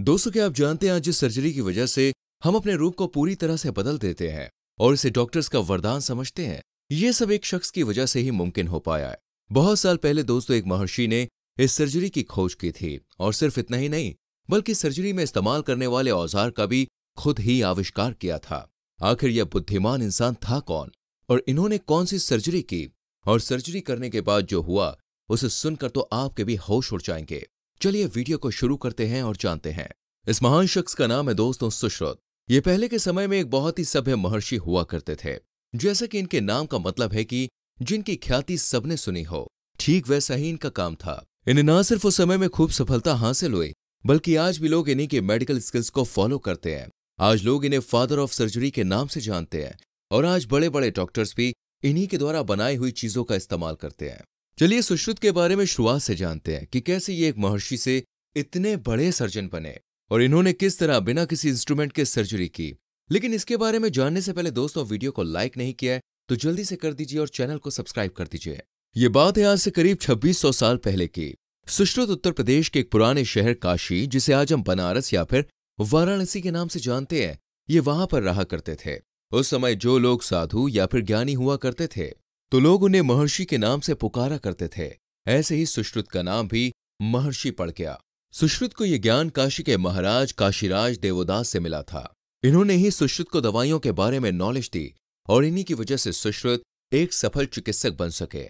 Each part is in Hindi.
दोस्तों क्या आप जानते हैं आज इस सर्जरी की वजह से हम अपने रूप को पूरी तरह से बदल देते हैं और इसे डॉक्टर्स का वरदान समझते हैं ये सब एक शख्स की वजह से ही मुमकिन हो पाया है बहुत साल पहले दोस्तों एक महर्षि ने इस सर्जरी की खोज की थी और सिर्फ इतना ही नहीं बल्कि सर्जरी में इस्तेमाल करने वाले औजार का भी खुद ही आविष्कार किया था आखिर यह बुद्धिमान इंसान था कौन और इन्होंने कौन सी सर्जरी की और सर्जरी करने के बाद जो हुआ उसे सुनकर तो आपके भी होश उड़ जाएंगे चलिए वीडियो को शुरू करते हैं और जानते हैं इस महान शख्स का नाम है दोस्तों सुश्रुत ये पहले के समय में एक बहुत ही सभ्य महर्षि हुआ करते थे जैसा कि इनके नाम का मतलब है कि जिनकी ख्याति सबने सुनी हो ठीक वैसा ही इनका काम था इन्हें ना सिर्फ उस समय में खूब सफलता हासिल हुई बल्कि आज भी लोग इन्हीं के मेडिकल स्किल्स को फॉलो करते हैं आज लोग इन्हें फादर ऑफ सर्जरी के नाम से जानते हैं और आज बड़े बड़े डॉक्टर्स भी इन्हीं के द्वारा बनाई हुई चीजों का इस्तेमाल करते हैं चलिए सुश्रुत के बारे में शुरुआत से जानते हैं कि कैसे ये एक महर्षि से इतने बड़े सर्जन बने और इन्होंने किस तरह बिना किसी इंस्ट्रूमेंट के सर्जरी की लेकिन इसके बारे में जानने से पहले दोस्तों वीडियो को लाइक नहीं किया है तो जल्दी से कर दीजिए और चैनल को सब्सक्राइब कर दीजिए ये बात है आज से करीब 2600 साल पहले की सुश्रुत उत्तर प्रदेश के एक पुराने शहर काशी जिसे आज हम बनारस या फिर वाराणसी के नाम से जानते हैं ये वहां पर रहा करते थे उस समय जो लोग साधु या फिर ज्ञानी हुआ करते थे तो लोग उन्हें महर्षि के नाम से पुकारा करते थे ऐसे ही सुश्रुत का नाम भी महर्षि पड़ गया सुश्रुत को यह ज्ञान काशी के महाराज काशीराज देवोदास से मिला था इन्होंने ही सुश्रुत को दवाइयों के बारे में नॉलेज दी और इन्हीं की वजह से सुश्रुत एक सफल चिकित्सक बन सके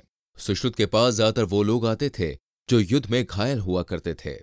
सुश्रुत के पास ज्यादातर वो लोग आते थे जो युद्ध में घायल हुआ करते थे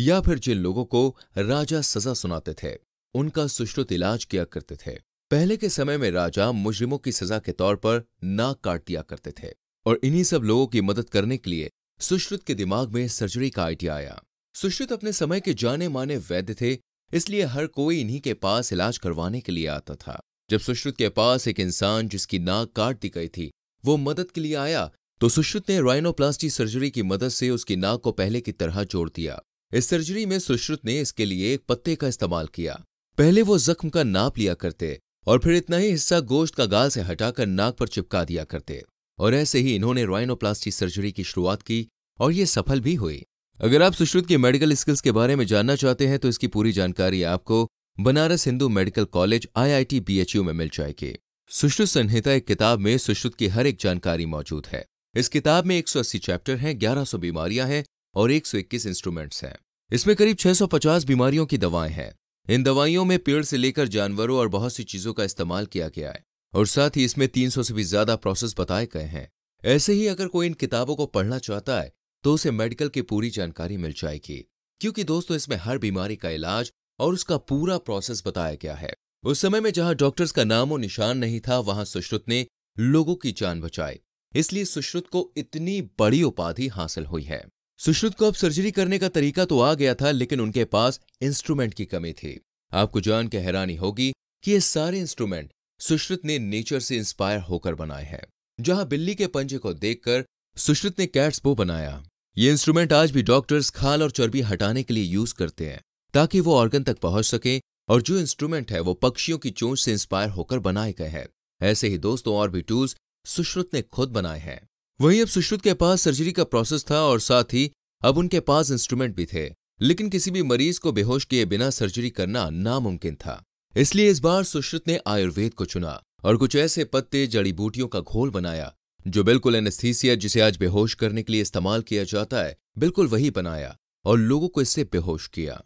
या फिर जिन लोगों को राजा सजा सुनाते थे उनका सुश्रुत इलाज किया करते थे पहले के समय में राजा मुजरिमों की सजा के तौर पर नाक काट दिया करते थे और इन्हीं सब लोगों की मदद करने के लिए सुश्रुत के दिमाग में सर्जरी का आइडिया आया सुश्रुत अपने समय के जाने माने वैद्य थे इसलिए हर कोई इन्हीं के पास इलाज करवाने के लिए आता था जब सुश्रुत के पास एक इंसान जिसकी नाक काट दी गई थी वो मदद के लिए आया तो सुश्रुत ने राइनोप्लास्टी सर्जरी की मदद से उसकी नाक को पहले की तरह जोड़ दिया इस सर्जरी में सुश्रुत ने इसके लिए एक पत्ते का इस्तेमाल किया पहले वो जख्म का नाप लिया करते और फिर इतना ही हिस्सा गोश्त का गाल से हटाकर नाक पर चिपका दिया करते और ऐसे ही इन्होंने रॉयनोप्लास्टी सर्जरी की शुरुआत की और ये सफल भी हुई अगर आप सुश्रुत की मेडिकल स्किल्स के बारे में जानना चाहते हैं तो इसकी पूरी जानकारी आपको Banaras Hindu medical college IIT BHU में मिल जाएगी सुश्रुत संहिता एक किताब में सुश्रुत की हर एक जानकारी मौजूद है इस किताब में 180 चैप्टर हैं 1100 बीमारियां हैं और 121 इंस्ट्रूमेंट्स हैं इसमें करीब 650 बीमारियों की दवाएं हैं इन दवाइयों में पेड़ से लेकर जानवरों और बहुत सी चीजों का इस्तेमाल किया गया है और साथ ही इसमें तीन से भी ज्यादा प्रोसेस बताए गए हैं ऐसे ही अगर कोई इन किताबों को पढ़ना चाहता है तो उसे मेडिकल की पूरी जानकारी मिल जाएगी क्योंकि दोस्तों इसमें हर बीमारी का इलाज और उसका पूरा प्रोसेस बताया गया है उस समय में जहां डॉक्टर्स का नाम और निशान नहीं था वहां सुश्रुत ने लोगों की जान बचाई इसलिए सुश्रुत को इतनी बड़ी उपाधि हासिल हुई है सुश्रुत को अब सर्जरी करने का तरीका तो आ गया था लेकिन उनके पास इंस्ट्रूमेंट की कमी थी आपको जान के हैरानी होगी कि ये सारे इंस्ट्रूमेंट सुश्रुत ने नेचर से इंस्पायर होकर बनाए हैं जहां बिल्ली के पंजे को देखकर सुश्रुत ने कैट्स बो बनाया ये इंस्ट्रूमेंट आज भी डॉक्टर्स खाल और चर्बी हटाने के लिए यूज करते हैं ताकि वो ऑर्गन तक पहुंच सके और जो इंस्ट्रूमेंट है वो पक्षियों की चोंच से इंस्पायर होकर बनाए गए हैं ऐसे ही दोस्तों और भी टूल्स सुश्रुत ने खुद बनाए हैं वहीं अब सुश्रुत के पास सर्जरी का प्रोसेस था और साथ ही अब उनके पास इंस्ट्रूमेंट भी थे लेकिन किसी भी मरीज को बेहोश किए बिना सर्जरी करना नामुमकिन था इसलिए इस बार सुश्रुत ने आयुर्वेद को चुना और कुछ ऐसे पत्ते जड़ी बूटियों का घोल बनाया जो बिल्कुल एनेस्थीसिया जिसे आज बेहोश करने के लिए इस्तेमाल किया जाता है बिल्कुल वही बनाया और लोगों को इससे बेहोश किया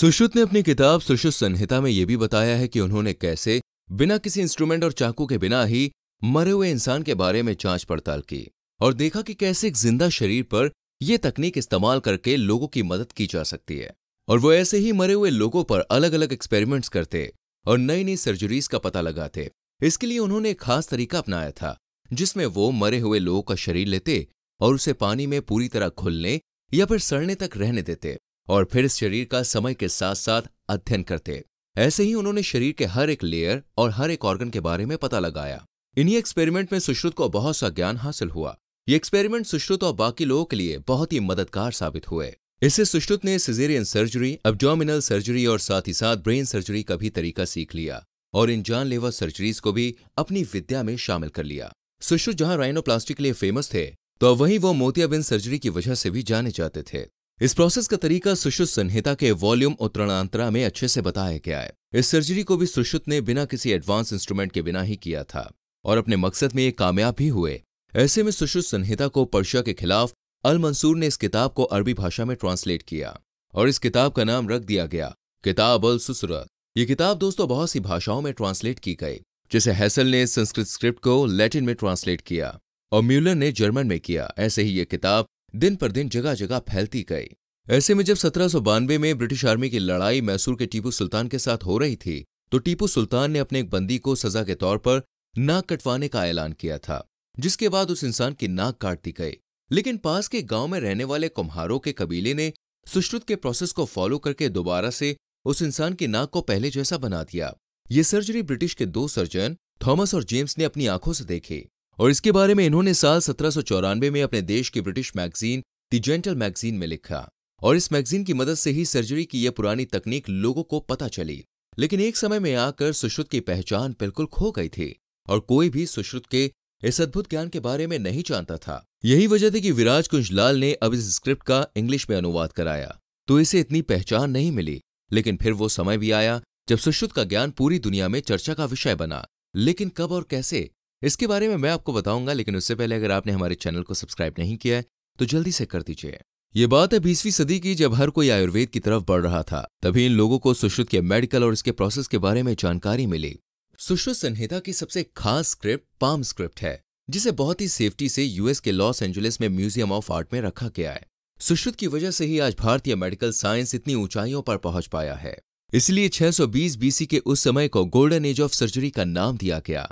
सुश्रुत ने अपनी किताब सुश्रुत संहिता में यह भी बताया है कि उन्होंने कैसे बिना किसी इंस्ट्रूमेंट और चाकू के बिना ही मरे हुए इंसान के बारे में जांच पड़ताल की और देखा कि कैसे एक जिंदा शरीर पर यह तकनीक इस्तेमाल करके लोगों की मदद की जा सकती है और वो ऐसे ही मरे हुए लोगों पर अलग अलग एक्सपेरिमेंट्स करते और नई नई सर्जरीज का पता लगाते इसके लिए उन्होंने एक खास तरीका अपनाया था जिसमें वो मरे हुए लोगों का शरीर लेते और उसे पानी में पूरी तरह खुलने या फिर सड़ने तक रहने देते और फिर इस शरीर का समय के साथ साथ अध्ययन करते ऐसे ही उन्होंने शरीर के हर एक लेयर और हर एक ऑर्गन के बारे में पता लगाया इन्हीं एक्सपेरिमेंट में सुश्रुत को बहुत सा ज्ञान हासिल हुआ ये एक्सपेरिमेंट सुश्रुत और बाकी लोगों के लिए बहुत ही मददगार साबित हुए इससे सुश्रुत ने सिजेरियन सर्जरी अब्डोमिनल सर्जरी और साथ ही साथ ब्रेन सर्जरी का भी तरीका सीख लिया और इन जानलेवा सर्जरीज को भी अपनी विद्या में शामिल कर लिया सुश्रुत जहां राइनोप्लास्टी के लिए फेमस थे तो वहीं वो मोतियाबिंद सर्जरी की वजह से भी जाने जाते थे इस प्रोसेस का तरीका सुश्रुत संहिता के वॉल्यूम उत्तरणांतरा में अच्छे से बताया गया है इस सर्जरी को भी सुश्रुत ने बिना किसी एडवांस इंस्ट्रूमेंट के बिना ही किया था और अपने मकसद में ये कामयाब भी हुए ऐसे में सुश्रुत संहिता को पर्शिया के खिलाफ अल मंसूर ने इस किताब को अरबी भाषा में ट्रांसलेट किया और इस किताब का नाम रख दिया गया किताब अल सुसरत ये किताब दोस्तों बहुत सी भाषाओं में ट्रांसलेट की गई जिसे हैसल ने संस्कृत स्क्रिप्ट को लैटिन में ट्रांसलेट किया और म्यूलर ने जर्मन में किया ऐसे ही ये किताब दिन पर दिन जगह जगह फैलती गई ऐसे में जब सत्रह में ब्रिटिश आर्मी की लड़ाई मैसूर के टीपू सुल्तान के साथ हो रही थी तो टीपू सुल्तान ने अपने एक बंदी को सजा के तौर पर नाक कटवाने का ऐलान किया था जिसके बाद उस इंसान की नाक काट दी गई लेकिन पास के गांव में रहने वाले कुम्हारों के कबीले ने सुश्रुत के प्रोसेस को फॉलो करके दोबारा से उस इंसान की नाक को पहले जैसा बना दिया ये सर्जरी ब्रिटिश के दो सर्जन थॉमस और जेम्स ने अपनी आंखों से देखे और इसके बारे में इन्होंने साल सत्रह में अपने देश की British magazine the gentle magazine में लिखा और इस मैगजीन की मदद से ही सर्जरी की यह पुरानी तकनीक लोगों को पता चली लेकिन एक समय में आकर सुश्रुत की पहचान बिल्कुल खो गई थी और कोई भी सुश्रुत के इस अद्भुत ज्ञान के बारे में नहीं जानता था यही वजह थी कि विराज कुंजलाल ने अब इस स्क्रिप्ट का इंग्लिश में अनुवाद कराया तो इसे इतनी पहचान नहीं मिली लेकिन फिर वो समय भी आया जब सुश्रुत का ज्ञान पूरी दुनिया में चर्चा का विषय बना लेकिन कब और कैसे इसके बारे में मैं आपको बताऊंगा लेकिन उससे पहले अगर आपने हमारे चैनल को सब्सक्राइब नहीं किया है तो जल्दी से कर दीजिए ये बात है बीसवीं सदी की जब हर कोई आयुर्वेद की तरफ बढ़ रहा था तभी इन लोगों को सुश्रुत के मेडिकल और इसके प्रोसेस के बारे में जानकारी मिली सुश्रुत संहिता की सबसे खास स्क्रिप्ट पाम स्क्रिप्ट है जिसे बहुत ही सेफ्टी से यूएस के लॉस एंजलिस में म्यूजियम ऑफ आर्ट में रखा गया है सुश्रुत की वजह से ही आज भारतीय मेडिकल साइंस इतनी ऊंचाइयों पर पहुंच पाया है इसलिए 620 बीसी के उस समय को गोल्डन एज ऑफ सर्जरी का नाम दिया गया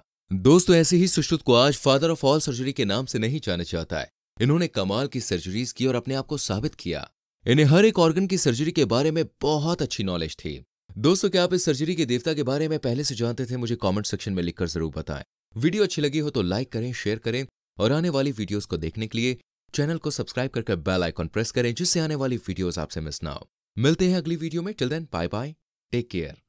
दोस्तों ऐसे ही सुश्रुत को आज फादर ऑफ ऑल सर्जरी के नाम से नहीं जाना चाहता है इन्होंने कमाल की सर्जरीज की और अपने आप को साबित किया इन्हें हर एक ऑर्गन की सर्जरी के बारे में बहुत अच्छी नॉलेज थी दोस्तों क्या आप इस सर्जरी के देवता के बारे में पहले से जानते थे मुझे कमेंट सेक्शन में लिखकर जरूर बताएं वीडियो अच्छी लगी हो तो लाइक करें शेयर करें और आने वाली वीडियोस को देखने के लिए चैनल को सब्सक्राइब करके बेल आइकॉन प्रेस करें जिससे आने वाली वीडियोस आपसे मिस ना हो मिलते हैं अगली वीडियो में till then bye bye take care